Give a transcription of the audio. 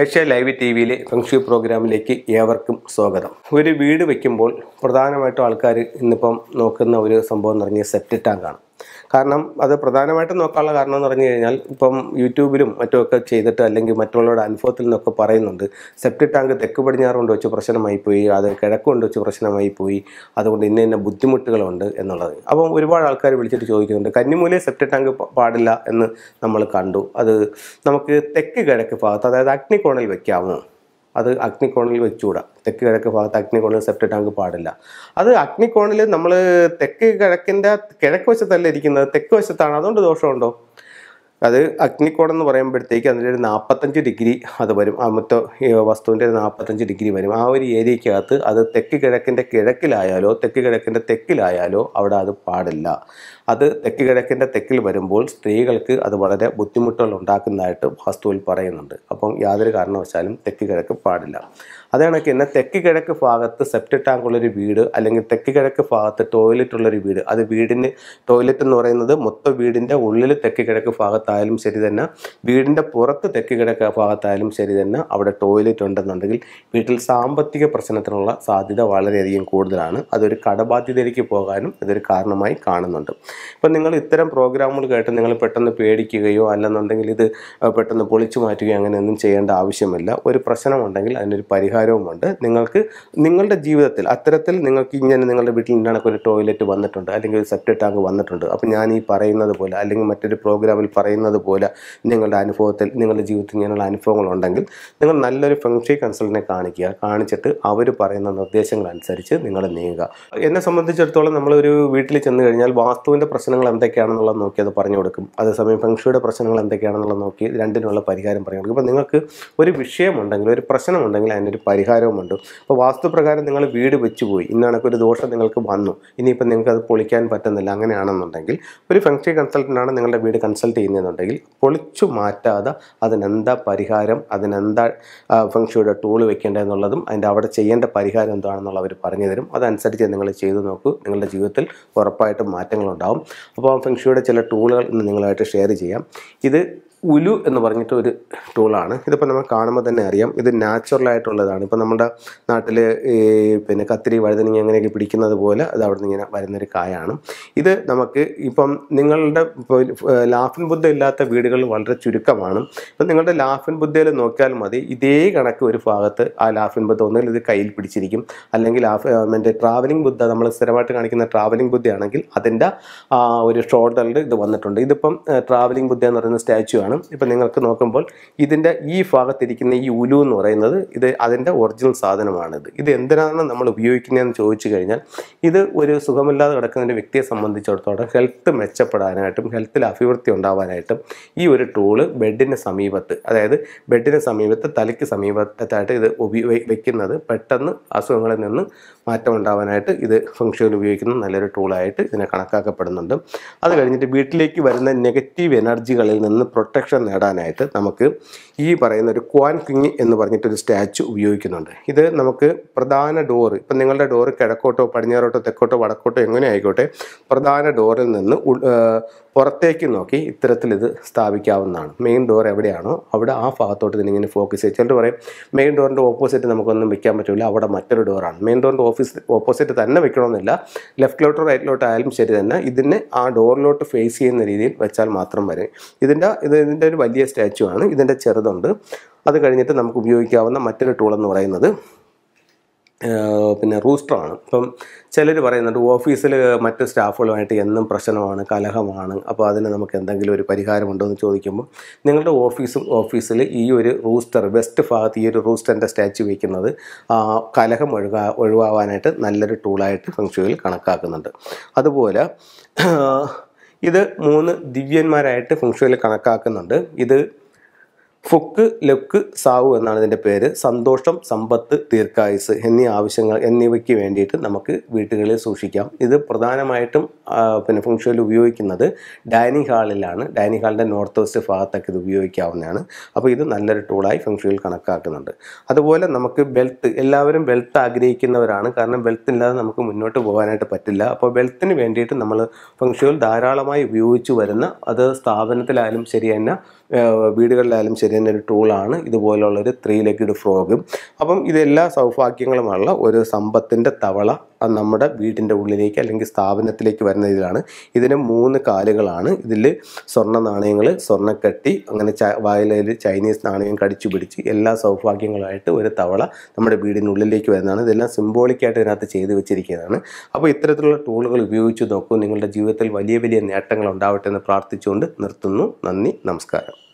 Asia live T വിയിലെ ഫംഗ്ഷു പ്രോഗ്രാമിലേക്ക് ഏവർക്കും സ്വാഗതം ഒരു വീട് വയ്ക്കുമ്പോൾ പ്രധാനമായിട്ടും ആൾക്കാർ ഇന്നിപ്പം നോക്കുന്ന ഒരു സംഭവം എന്ന് പറഞ്ഞാൽ സെപ്റ്റ് ടാങ്കാണ് കാരണം അത് പ്രധാനമായിട്ടും നോക്കാനുള്ള കാരണം എന്ന് പറഞ്ഞു കഴിഞ്ഞാൽ ഇപ്പം യൂട്യൂബിലും മറ്റുമൊക്കെ ചെയ്തിട്ട് അല്ലെങ്കിൽ മറ്റുള്ളവരുടെ അനുഭവത്തിൽ നിന്നൊക്കെ പറയുന്നുണ്ട് സെപ്റ്റി ടാങ്ക് തെക്ക് കൊണ്ട് വെച്ച് പ്രശ്നമായി പോയി അത് കൊണ്ട് വെച്ച് പ്രശ്നമായി പോയി അതുകൊണ്ട് ഇന്ന ഇന്ന ബുദ്ധിമുട്ടുകളുണ്ട് എന്നുള്ളത് അപ്പം ഒരുപാട് ആൾക്കാർ വിളിച്ചിട്ട് ചോദിക്കുന്നുണ്ട് കന്നിമൂലെ സെപ്റ്റി ടാങ്ക് പാടില്ല എന്ന് നമ്മൾ കണ്ടു അത് നമുക്ക് തെക്ക് കിഴക്ക് ഭാഗത്ത് അതായത് അഗ്നികോണിൽ വയ്ക്കാമോ അത് അഗ്നികോണിൽ വെച്ചുകൂടാ തെക്ക് കിഴക്ക് ഭാഗത്ത് അഗ്നികോണിൽ സെപ്റ്റ് ടാങ്ക് പാടില്ല അത് അഗ്നികോണിൽ നമ്മൾ തെക്ക് കിഴക്കിൻ്റെ കിഴക്ക് വശത്തല്ല ഇരിക്കുന്നത് തെക്ക് വശത്താണ് അതുകൊണ്ട് ദോഷമുണ്ടോ അത് അഗ്നിക്കോണം എന്ന് പറയുമ്പോഴത്തേക്ക് അതിൻ്റെ ഒരു നാൽപ്പത്തഞ്ച് ഡിഗ്രി അത് വരും ആ ഈ വസ്തുവിൻ്റെ ഒരു നാൽപ്പത്തഞ്ച് ഡിഗ്രി വരും ആ ഒരു ഏരിയക്കകത്ത് അത് തെക്ക് കിഴക്കിൻ്റെ കിഴക്കിലായാലോ തെക്ക് കിഴക്കിൻ്റെ തെക്കിലായാലോ അവിടെ അത് പാടില്ല അത് തെക്ക് കിഴക്കിൻ്റെ തെക്കിൽ വരുമ്പോൾ സ്ത്രീകൾക്ക് അത് വളരെ ബുദ്ധിമുട്ടുകൾ ഉണ്ടാക്കുന്നതായിട്ട് വാസ്തുവിൽ പറയുന്നുണ്ട് അപ്പം യാതൊരു കാരണവശാലും തെക്ക് കിഴക്ക് പാടില്ല അതേ കണക്ക് തന്നെ തെക്ക് കിഴക്ക് ഭാഗത്ത് സെപ്റ്റ് ടാങ്കുള്ളൊരു വീട് അല്ലെങ്കിൽ തെക്ക് കിഴക്ക് ഭാഗത്ത് ടോയ്ലറ്റ് ഉള്ളൊരു വീട് അത് വീടിന് ടോയ്ലറ്റ് എന്ന് പറയുന്നത് മൊത്തം വീടിൻ്റെ ഉള്ളിൽ തെക്ക് കിഴക്ക് ഭാഗത്തായാലും ശരി തന്നെ വീടിൻ്റെ പുറത്ത് തെക്ക് കിഴക്ക് ഭാഗത്തായാലും ശരി തന്നെ അവിടെ ടോയ്ലറ്റ് ഉണ്ടെന്നുണ്ടെങ്കിൽ വീട്ടിൽ സാമ്പത്തിക പ്രശ്നത്തിനുള്ള സാധ്യത വളരെയധികം കൂടുതലാണ് അതൊരു കടബാധ്യതയിലേക്ക് പോകാനും ഇതൊരു കാരണമായി കാണുന്നുണ്ട് അപ്പം നിങ്ങൾ ഇത്തരം പ്രോഗ്രാമുകൾ കേട്ട് നിങ്ങൾ പെട്ടെന്ന് പേടിക്കുകയോ അല്ലെന്നുണ്ടെങ്കിൽ ഇത് പെട്ടെന്ന് പൊളിച്ചു മാറ്റുകയോ അങ്ങനെയൊന്നും ചെയ്യേണ്ട ആവശ്യമില്ല ഒരു പ്രശ്നമുണ്ടെങ്കിൽ അതിനൊരു പരിഹാരവുമുണ്ട് നിങ്ങൾക്ക് നിങ്ങളുടെ ജീവിതത്തിൽ അത്തരത്തിൽ നിങ്ങൾക്ക് ഇങ്ങനെ നിങ്ങളുടെ വീട്ടിൽ നിന്നാണൊക്കെ ഒരു ടോയ്ലറ്റ് വന്നിട്ടുണ്ട് അല്ലെങ്കിൽ ഒരു സെപ്റ്റ് ടാങ്ക് വന്നിട്ടുണ്ട് അപ്പോൾ ഞാൻ ഈ പറയുന്നത് പോലെ അല്ലെങ്കിൽ മറ്റൊരു പ്രോഗ്രാമിൽ പറയുന്നത് പോലെ നിങ്ങളുടെ അനുഭവത്തിൽ നിങ്ങളുടെ ജീവിതത്തിൽ ഇങ്ങനെയുള്ള അനുഭവങ്ങളുണ്ടെങ്കിൽ നിങ്ങൾ നല്ലൊരു ഫെങ്ഷി കൺസൾട്ടിനെ കാണിക്കുക കാണിച്ചിട്ട് അവർ പറയുന്ന നിർദ്ദേശങ്ങൾ അനുസരിച്ച് നിങ്ങൾ നീങ്ങുക എന്നെ സംബന്ധിച്ചിടത്തോളം നമ്മളൊരു വീട്ടിൽ ചെന്ന് കഴിഞ്ഞാൽ വാസ്തുവിൻ്റെ ഫെങ്ഷുയുടെ പ്രശ്നങ്ങൾ എന്തൊക്കെയാണെന്നുള്ളത് നോക്കി അത് പറഞ്ഞു കൊടുക്കും അതേസമയം ഫെങ്ഷുയുടെ പ്രശ്നങ്ങൾ എന്തൊക്കെയാണെന്നുള്ളത് നോക്കി രണ്ടിനുള്ള പരിഹാരം പറഞ്ഞു കൊടുക്കും അപ്പോൾ നിങ്ങൾക്ക് ഒരു വിഷയമുണ്ടെങ്കിൽ ഒരു പ്രശ്നമുണ്ടെങ്കിൽ അതിനൊരു പരിഹാരവുമുണ്ട് അപ്പോൾ വാസ്തുപ്രകാരം നിങ്ങൾ വീട് വെച്ചുപോയി പോയി ഇന്നാണൊക്കെ ഒരു ദോഷം നിങ്ങൾക്ക് വന്നു ഇനിയിപ്പോൾ നിങ്ങൾക്ക് അത് പൊളിക്കാൻ പറ്റുന്നില്ല അങ്ങനെയാണെന്നുണ്ടെങ്കിൽ ഒരു ഫെങ്ഷി കൺസൾട്ടൻ്റാണ് നിങ്ങളുടെ വീട് കൺസൾട്ട് ചെയ്യുന്നതെന്നുണ്ടെങ്കിൽ പൊളിച്ചു മാറ്റാതെ അതിനെന്താ പരിഹാരം അതിനെന്താ ഫെങ്ഷുയുടെ ടൂൾ വെക്കേണ്ടതെന്നുള്ളതും അതിൻ്റെ അവിടെ ചെയ്യേണ്ട പരിഹാരം എന്താണെന്നുള്ളത് അവർ പറഞ്ഞു തരും അതനുസരിച്ച് നിങ്ങൾ ചെയ്തു നോക്കൂ നിങ്ങളുടെ ജീവിതത്തിൽ ഉറപ്പായിട്ടും മാറ്റങ്ങളുണ്ടാവും അപ്പോൾ ഫെങ്ഷുയുടെ ചില ടൂളുകൾ ഇന്ന് നിങ്ങളായിട്ട് ഷെയർ ചെയ്യാം ഇത് ഉലു എന്ന് പറഞ്ഞിട്ട് ഒരു ടൂളാണ് ഇതിപ്പോൾ നമ്മൾ കാണുമ്പോൾ തന്നെ അറിയാം ഇത് നാച്ചുറൽ ആയിട്ടുള്ളതാണ് ഇപ്പോൾ നമ്മുടെ നാട്ടിൽ ഈ പിന്നെ കത്തിരി വഴുതനങ്ങ അങ്ങനെയൊക്കെ പിടിക്കുന്നത് പോലെ അത് അവിടെ നിന്ന് ഇങ്ങനെ വരുന്നൊരു കായാണ് ഇത് നമുക്ക് ഇപ്പം നിങ്ങളുടെ ലാഫിൻ ബുദ്ധ ഇല്ലാത്ത വീടുകൾ വളരെ ചുരുക്കമാണ് ഇപ്പം നിങ്ങളുടെ ലാഫിൻ ബുദ്ധയിൽ നോക്കിയാൽ മതി ഇതേ കണക്ക് ഒരു ഭാഗത്ത് ആ ലാഫിൻ ബുദ്ധ ഒന്നുകിൽ ഇത് കയ്യിൽ പിടിച്ചിരിക്കും അല്ലെങ്കിൽ ലാഫ് മറ്റേ ട്രാവലിംഗ് ബുദ്ധ നമ്മൾ സ്ഥിരമായിട്ട് കാണിക്കുന്ന ട്രാവലിംഗ് ബുദ്ധയാണെങ്കിൽ അതിൻ്റെ ഒരു ഷോൾഡറിൽ ഇത് വന്നിട്ടുണ്ട് ഇതിപ്പം ട്രാവലിംഗ് ബുദ്ധ എന്ന് പറയുന്ന സ്റ്റാച്ചു ആണ് കാണും ഇപ്പം നിങ്ങൾക്ക് നോക്കുമ്പോൾ ഇതിൻ്റെ ഈ ഭാഗത്തിരിക്കുന്ന ഈ ഉലു എന്ന് പറയുന്നത് ഇത് അതിൻ്റെ ഒറിജിനൽ സാധനമാണിത് ഇത് എന്തിനാണ് നമ്മൾ ഉപയോഗിക്കുന്നതെന്ന് ചോദിച്ചു കഴിഞ്ഞാൽ ഇത് ഒരു സുഖമില്ലാതെ കിടക്കുന്ന വ്യക്തിയെ സംബന്ധിച്ചിടത്തോളം ഹെൽത്ത് മെച്ചപ്പെടാനായിട്ടും ഹെൽത്തിൽ അഭിവൃദ്ധി ഉണ്ടാവാനായിട്ടും ഈ ഒരു ടൂള് ബെഡിന് സമീപത്ത് അതായത് ബെഡിന് സമീപത്ത് തലയ്ക്ക് സമീപത്തായിട്ട് ഇത് ഉപയോഗി വയ്ക്കുന്നത് പെട്ടെന്ന് അസുഖങ്ങളിൽ നിന്ന് മാറ്റം ഉണ്ടാവാനായിട്ട് ഇത് ഫംഗ്ഷനിൽ ഉപയോഗിക്കുന്ന നല്ലൊരു ടൂളായിട്ട് ഇതിനെ കണക്കാക്കപ്പെടുന്നുണ്ട് അത് കഴിഞ്ഞിട്ട് വീട്ടിലേക്ക് വരുന്ന നെഗറ്റീവ് എനർജികളിൽ നിന്ന് പ്രൊട്ടക്ട് പ്രൊട്ടക്ഷൻ നേടാനായിട്ട് നമുക്ക് ഈ പറയുന്ന ഒരു ക്വാൻ കിങ് എന്ന് പറഞ്ഞിട്ടൊരു സ്റ്റാച്ചു ഉപയോഗിക്കുന്നുണ്ട് ഇത് നമുക്ക് പ്രധാന ഡോറ് ഇപ്പം നിങ്ങളുടെ ഡോറ് കിഴക്കോട്ടോ പടിഞ്ഞാറോട്ടോ തെക്കോട്ടോ വടക്കോട്ടോ എങ്ങനെ ആയിക്കോട്ടെ പ്രധാന ഡോറിൽ നിന്ന് പുറത്തേക്ക് നോക്കി ഇത്തരത്തിൽ ഇത് സ്ഥാപിക്കാവുന്നതാണ് മെയിൻ ഡോർ എവിടെയാണോ അവിടെ ആ ഭാഗത്തോട്ട് തന്നെ ഇങ്ങനെ ഫോക്കസ് ചെയ്യുക ചിലർ പറയും മെയിൻ ഡോറിൻ്റെ ഓപ്പോസിറ്റ് നമുക്കൊന്നും വെക്കാൻ പറ്റില്ല അവിടെ മറ്റൊരു ഡോറാണ് മെയിൻ ഡോറിൻ്റെ ഓഫീസ് ഓപ്പോസിറ്റ് തന്നെ വെക്കണമെന്നില്ല ലെഫ്റ്റിലോട്ടോ റൈറ്റിലോട്ടോ ആയാലും ശരി തന്നെ ഇതിനെ ആ ഡോറിലോട്ട് ഫേസ് ചെയ്യുന്ന രീതിയിൽ വെച്ചാൽ മാത്രം വരും ഇതിൻ്റെ ഇത് ഇതിൻ്റെ ഒരു വലിയ സ്റ്റാച്ചു ആണ് ഇതിൻ്റെ ചെറുതുണ്ട് അത് കഴിഞ്ഞിട്ട് നമുക്ക് ഉപയോഗിക്കാവുന്ന മറ്റൊരു ടൂൾ എന്ന് പറയുന്നത് പിന്നെ റൂസ്റ്ററാണ് ഇപ്പം ചിലർ പറയുന്നുണ്ട് ഓഫീസിൽ മറ്റ് സ്റ്റാഫുകളുമായിട്ട് എന്നും പ്രശ്നമാണ് കലഹമാണ് അപ്പോൾ അതിന് നമുക്ക് എന്തെങ്കിലും ഒരു പരിഹാരമുണ്ടോ എന്ന് ചോദിക്കുമ്പോൾ നിങ്ങളുടെ ഓഫീസും ഓഫീസിൽ ഈ ഒരു റൂസ്റ്റർ വെസ്റ്റ് ഭാഗത്ത് ഈ ഒരു റൂസ്റ്ററിൻ്റെ സ്റ്റാച്ചു വയ്ക്കുന്നത് കലഹം ഒഴുകാ ഒഴിവാവാനായിട്ട് നല്ലൊരു ടൂളായിട്ട് ഫംഗ്ഷനിൽ കണക്കാക്കുന്നുണ്ട് അതുപോലെ ഇത് മൂന്ന് ദിവ്യന്മാരായിട്ട് ഫംഗ്ഷനിൽ കണക്കാക്കുന്നുണ്ട് ഇത് ഫുക്ക് ലുക്ക് സാവു എന്നാണ് ഇതിൻ്റെ പേര് സന്തോഷം സമ്പത്ത് ദീർഘായുസ് എന്നീ ആവശ്യങ്ങൾ എന്നിവയ്ക്ക് വേണ്ടിയിട്ട് നമുക്ക് വീട്ടുകളിൽ സൂക്ഷിക്കാം ഇത് പ്രധാനമായിട്ടും പിന്നെ ഫംഗ്ഷനിൽ ഉപയോഗിക്കുന്നത് ഡൈനിങ് ഹാളിലാണ് ഡൈനിങ് ഹാളിൻ്റെ നോർത്ത് വെസ്റ്റ് ഭാഗത്തൊക്കെ ഇത് ഉപയോഗിക്കാവുന്നതാണ് അപ്പോൾ ഇത് നല്ലൊരു ടൂളായി ഫംഗ്ഷനിൽ കണക്കാക്കുന്നുണ്ട് അതുപോലെ നമുക്ക് ബെൽത്ത് എല്ലാവരും ബെൽത്ത് ആഗ്രഹിക്കുന്നവരാണ് കാരണം ബെൽത്ത് ഇല്ലാതെ നമുക്ക് മുന്നോട്ട് പോകാനായിട്ട് പറ്റില്ല അപ്പോൾ ബെൽത്തിന് വേണ്ടിയിട്ട് നമ്മൾ ഫംഗ്ഷനിൽ ധാരാളമായി ഉപയോഗിച്ചു വരുന്ന അത് സ്ഥാപനത്തിലായാലും ശരി തന്നെ വീടുകളിലായാലും ശരി തന്നെ ഒരു ടൂളാണ് ഇതുപോലുള്ളൊരു ത്രീ ലെഗ്ഡ് ഫ്രോഗും അപ്പം ഇതെല്ലാ സൗഭാഗ്യങ്ങളുമുള്ള ഒരു സമ്പത്തിൻ്റെ തവള നമ്മുടെ വീടിൻ്റെ ഉള്ളിലേക്ക് അല്ലെങ്കിൽ സ്ഥാപനത്തിലേക്ക് വരുന്ന ഇതിലാണ് ഇതിന് മൂന്ന് കാലുകളാണ് ഇതിൽ സ്വർണ്ണ നാണയങ്ങൾ സ്വർണ്ണക്കട്ടി അങ്ങനെ ച വയലയിൽ ചൈനീസ് നാണയം കടിച്ചു പിടിച്ച് എല്ലാ സൗഭാഗ്യങ്ങളായിട്ട് ഒരു തവള നമ്മുടെ വീടിനുള്ളിലേക്ക് വരുന്നതാണ് ഇതെല്ലാം സിംബോളിക്കായിട്ട് ഇതിനകത്ത് ചെയ്തു വെച്ചിരിക്കുന്നതാണ് അപ്പോൾ ഇത്തരത്തിലുള്ള ടൂളുകൾ ഉപയോഗിച്ച് നോക്കൂ നിങ്ങളുടെ ജീവിതത്തിൽ വലിയ വലിയ നേട്ടങ്ങൾ ഉണ്ടാവട്ടെ എന്ന് പ്രാർത്ഥിച്ചുകൊണ്ട് നിർത്തുന്നു നന്ദി നമസ്കാരം